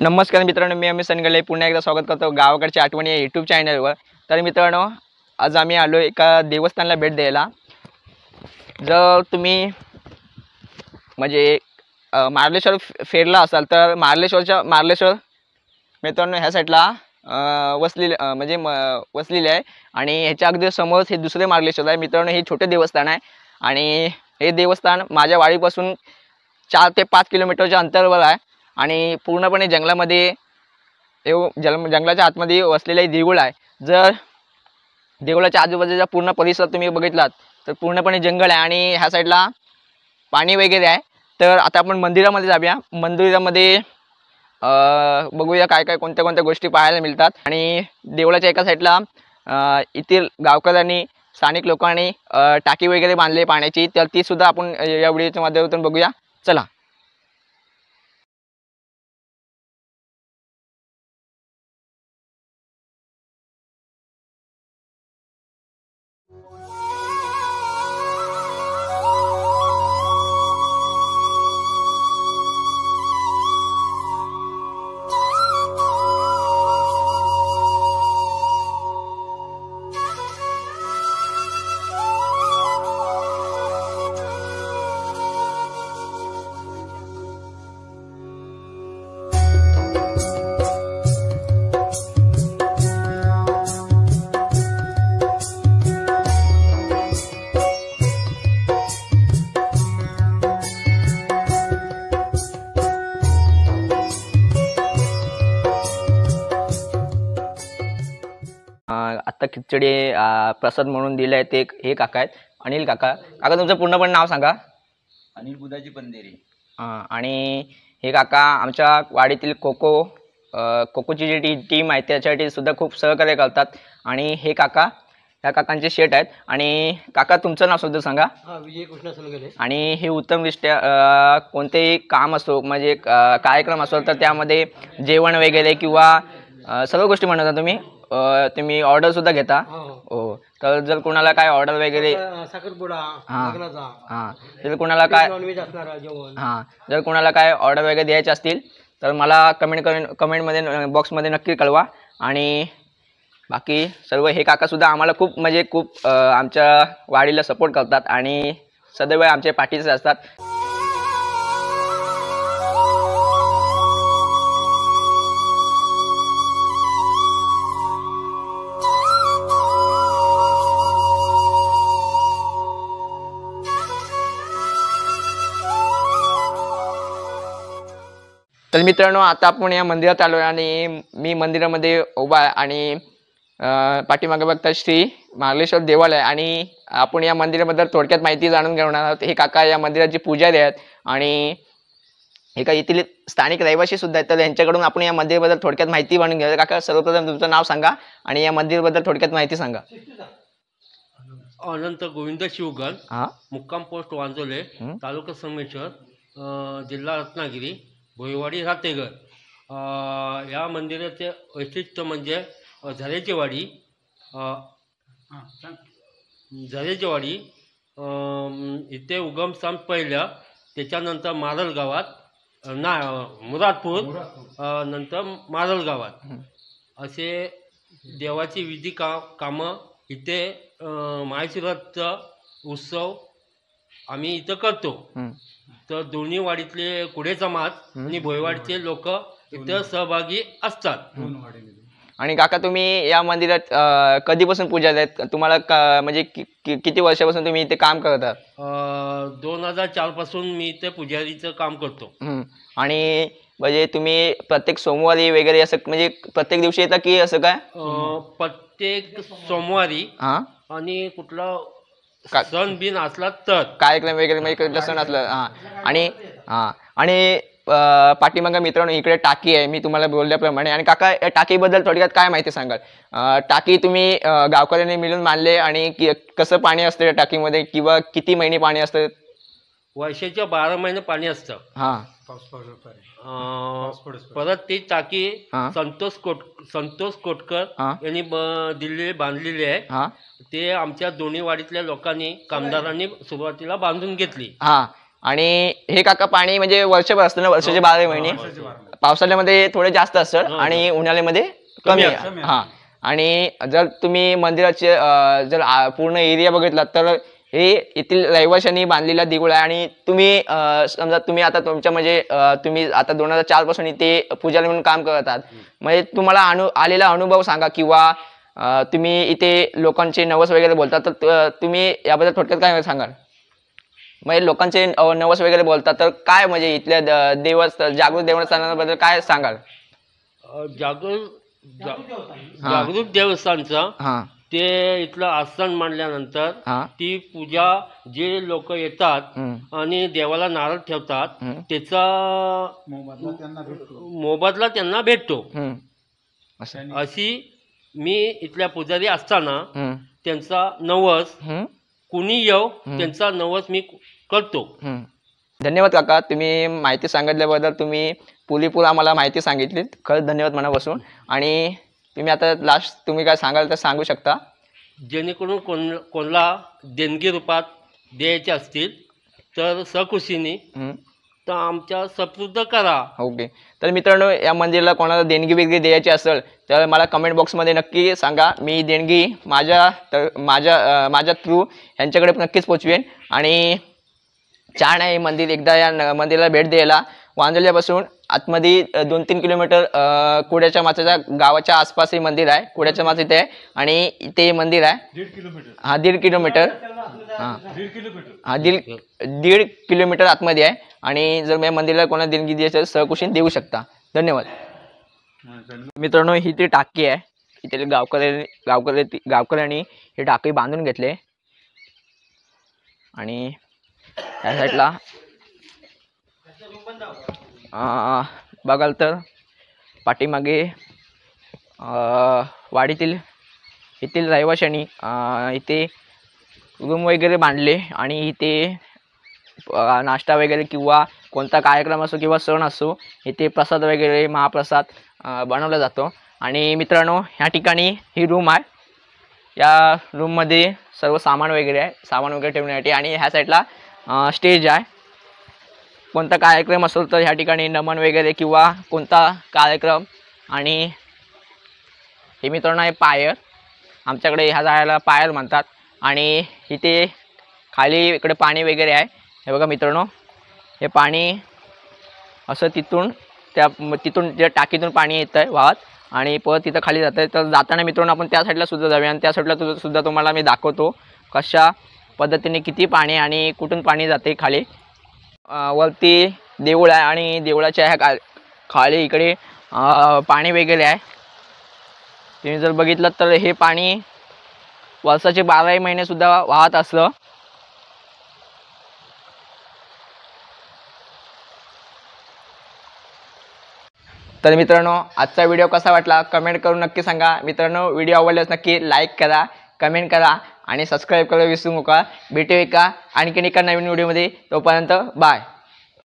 नमस्कार मित्रांनो मी अमित सनगडले पुन्हा एकदा स्वागत करतो गावाकडच्या आठवणी या यूट्यूब चॅनलवर तर मित्रांनो आज आम्ही आलो एका देवस्थानला भेट द्यायला जर तुम्ही म्हणजे मार्लेश्वर फेरला असाल तर मार्लेश्वरच्या मार्लेश्वर मित्रांनो ह्या साईडला वसलेलं म्हणजे म वसलेले आहे आणि ह्याच्या अगदी समोर हे दुसरे मार्लेश्वर आहे मित्रांनो हे छोटे देवस्थान आहे आणि हे देवस्थान माझ्या वाडीपासून चार ते पाच किलोमीटरच्या अंतरावर आहे आणि पूर्णपणे जंगलामध्ये येऊ जल जंगलाच्या आतमध्ये वसलेलं हे देऊळ आहे जर देवळाच्या आजूबाजूचा पूर्ण परिसर तुम्ही बघितलात तर पूर्णपणे जंगल आहे आणि ह्या साईडला पाणी वगैरे आहे तर आता आपण मंदिरामध्ये जाऊया मंदिरामध्ये बघूया काय काय कोणत्या कोणत्या गोष्टी पाहायला मिळतात आणि देवळाच्या एका साईडला येथील गावकऱ्यांनी स्थानिक लोकांनी टाकी वगैरे बांधले पाण्याची तर तीसुद्धा आपण या व्हिडिओच्या माध्यमातून बघूया चला खिचडी प्रसाद म्हणून दिले आहेत ते हे काका आहेत अनिल काका काका तुमचं पूर्णपणे नाव सांगा अनिल बुधाजी पंदेरी आणि हे काका आमच्या वाडीतील खोखो खोखोची जी टीम आहे त्याच्यासाठी सुद्धा खूप सहकार्य करतात आणि हे काका या काकांचे शेट आहेत आणि काका तुमचं नाव सुद्धा सांगा विजय कृष्ण सलगले आणि हे उत्तमदृष्ट्या कोणतेही काम असो म्हणजे कार्यक्रम असो तर त्यामध्ये जेवण वगैरे किंवा सर्व गोष्टी म्हणता तुम्ही तुम्ही ऑर्डर सुद्धा घेता हो. हो तर जर कोणाला काय ऑर्डर वगैरे हां जर कोणाला काय हां जर कोणाला काय ऑर्डर वगैरे द्यायचे असतील तर मला कमेंट करून कमेंटमध्ये बॉक्समध्ये नक्की कळवा आणि बाकी सर्व हे काकासुद्धा आम्हाला खूप म्हणजे खूप आमच्या वाढीला सपोर्ट करतात आणि सदैव आमच्या पाठीचे असतात तर मित्रांनो आता आपण या मंदिरात आलो आणि मी मंदिरामध्ये उभा आहे आणि पाठीमागे बघता श्री महालेश्वर देवालय आणि आपण या मंदिराबद्दल थोडक्यात माहिती जाणून घेणार आहोत हे काका या मंदिराची पूजा आहेत आणि हे का येथील स्थानिक रहिवासी सुद्धा आहेत तर यांच्याकडून आपण या मंदिराबद्दल थोडक्यात माहिती जाणून घेऊया काका सर्वप्रथम तुमचं नाव सांगा आणि या मंदिराबद्दल थोडक्यात माहिती सांगा अनंत गोविंद हा मुक्काम पोस्ट वांजोले तालुका संगमेश्वर जिल्हा रत्नागिरी भोईवाडी रातेघर या मंदिराचे वैशिष्ट्य म्हणजे झरेचीवाडी झरेचीवाडी इथे उगमस्थान पहिलं त्याच्यानंतर मारल गावात ना मुरादपूर नंतर मारल गावात असे देवाची विधी का कामं इथे माहेश्वरचा उत्सव आम्ही इथं करतो तर दोन्ही वाडीतले कुडे समाज आणि भोयवाडीचे लोक इथं सहभागी असतात आणि काका तुम्ही या मंदिरात कधीपासून पूजा आहेत तुम्हाला म्हणजे किती वर्षापासून तुम्ही इथे काम करत आहात दोन हजार चार पासून मी इथे पुजारीचं काम करतो आणि म्हणजे तुम्ही प्रत्येक सोमवारी वगैरे असं म्हणजे प्रत्येक दिवशी येता की असं काय प्रत्येक सोमवारी हा आणि कुठला सण बिन असला तर कार्यक्रम वगैरे मग सण हां आणि हा आणि पाठीमाग मित्रांनो इकडे टाकी आहे मी तुम्हाला बोलल्याप्रमाणे आणि काका या टाकीबद्दल थोडक्यात काय माहिती सांगाल टाकी तुम्ही गावकऱ्यांनी मिळून मानले आणि कसं पाणी असतं या टाकीमध्ये किंवा किती महिने पाणी असतं वर्षाच्या बारा महिने पाणी असतं परत ती टाकी संतोष कोट संतोष कोटकर यांनी दिल्ली बांधलेली आहे ते आमच्या दोन्ही वाडीतल्या लोकांनी कामदारांनी सुरुवातीला बांधून घेतली हा आणि हे काका पाणी म्हणजे वर्षभर असतं ना वर्षाचे हो. बारा महिने पावसाळ्यामध्ये थोडे जास्त असतं हो. आणि उन्हाळ्यामध्ये कमी हा आणि जर तुम्ही मंदिराचे जर पूर्ण एरिया बघितला तर हे येथील रहिवाशांनी बांधलेला देऊळ आहे आणि तुम्ही समजा तुम्ही आता तुमच्या म्हणजे तुम्ही आता दोन हजार चार पासून इथे पूजा म्हणून काम करतात म्हणजे तुम्हाला अनु आलेला अनुभव सांगा किंवा तुम्ही इथे लोकांचे नवस वगैरे बोलतात तर तुम्ही याबद्दल थोडक्यात काय सांगाल म्हणजे लोकांचे नवस वगैरे बोलतात तर काय म्हणजे इथल्या देवस्थान जागृत देवस्थानाबद्दल काय सांगाल जागृत जागृत देवस्थानचा ते इथलं आसन मांडल्यानंतर ती पूजा जे लोक येतात आणि देवाला नारळ ठेवतात त्याचा मोबदला त्यांना भेटतो अशी मी इथल्या पुजारी असताना त्यांचा नवस कुणी येऊ त्यांचा नवस मी करतो धन्यवाद काका तुम्ही माहिती सांगितल्याबद्दल तुम्ही पुलीपूर आम्हाला माहिती सांगितली खरंच धन्यवाद मनापासून आणि तुम्ही आता लास्ट तुम्ही काय सांगाल तर सांगू शकता जेणेकरून कोण कोणाला देणगी रूपात द्यायचे असतील तर सकुशीने तर आमच्या सपृद करा ओके तर मित्रांनो या मंदिराला कोणाला देणगी बिणगी द्यायची असेल तर मला कमेंट बॉक्समध्ये नक्की सांगा मी देणगी माझ्या तर माझ्या माझ्या थ्रू यांच्याकडे नक्कीच पोचवेन आणि छान आहे मंदिर एकदा या न- मंदिराला भेट द्यायला वांजल्यापासून आतमध्ये दोन तीन किलोमीटर कुड्याच्या मातेच्या गावाच्या आसपास हे मंदिर आहे कुड्याच्या मात इथे आहे आणि इथे मंदिर आहे हा दीड किलोमीटर हा हा दीड दीड किलोमीटर आतमध्ये आहे आणि जर मी मंदिराला कोणाला देणगी दिली असेल सहकुशीन देऊ शकता धन्यवाद मित्रांनो ही ती टाकी आहे इथे गावकऱ्यांनी गावकरी गावकऱ्यांनी ही टाकी बांधून घेतले आणि त्या साईडला बघाल तर पाठीमागे वाडीतील येथील रहिवाशांनी इथे रूम वगैरे बांधले आणि इथे नाश्ता वगैरे किंवा कोणता कार्यक्रम असो किंवा सण असो इथे प्रसाद वगैरे महाप्रसाद बनवला जातो आणि मित्रांनो ह्या ठिकाणी ही रूम आहे या रूममध्ये सर्व सामान वगैरे आहे सामान वगैरे ठेवण्यासाठी आणि ह्या साईडला स्टेज आहे कोणता कार्यक्रम असेल तर ह्या ठिकाणी नमन वगैरे किंवा कोणता कार्यक्रम आणि हे मित्रांनो आहे पायर आमच्याकडे ह्या जायला पायर म्हणतात आणि इथे खाली इकडे पाणी वगैरे आहे हे बघा मित्रांनो हे पाणी असं तिथून त्या तिथून जे टाकीतून पाणी येतं आहे वाहत आणि परत तिथं खाली जातं आहे तर जाताना मित्रांनो आपण त्या साईडला सुद्धा जाऊया आणि त्या साईडला सुद्धा तुम्हाला मी दाखवतो कशा पद्धतीने किती पाणी आणि कुठून पाणी जाते खाली वरती देऊळ आहे आणि देवळाच्या ह्या खाली इकडे पाणी वगैरे आहे तुम्ही जर बघितलं तर हे पाणी वर्षाचे बाराही सुद्धा वाहत असलं तर मित्रांनो आजचा व्हिडिओ कसा वाटला कमेंट करून नक्की सांगा मित्रांनो व्हिडिओ आवडल्यास नक्की लाईक करा कमेंट करा आणि सबस्क्राईब करायला विसरू नका भेटू एका आणखीन एका नवीन व्हिडिओमध्ये तोपर्यंत बाय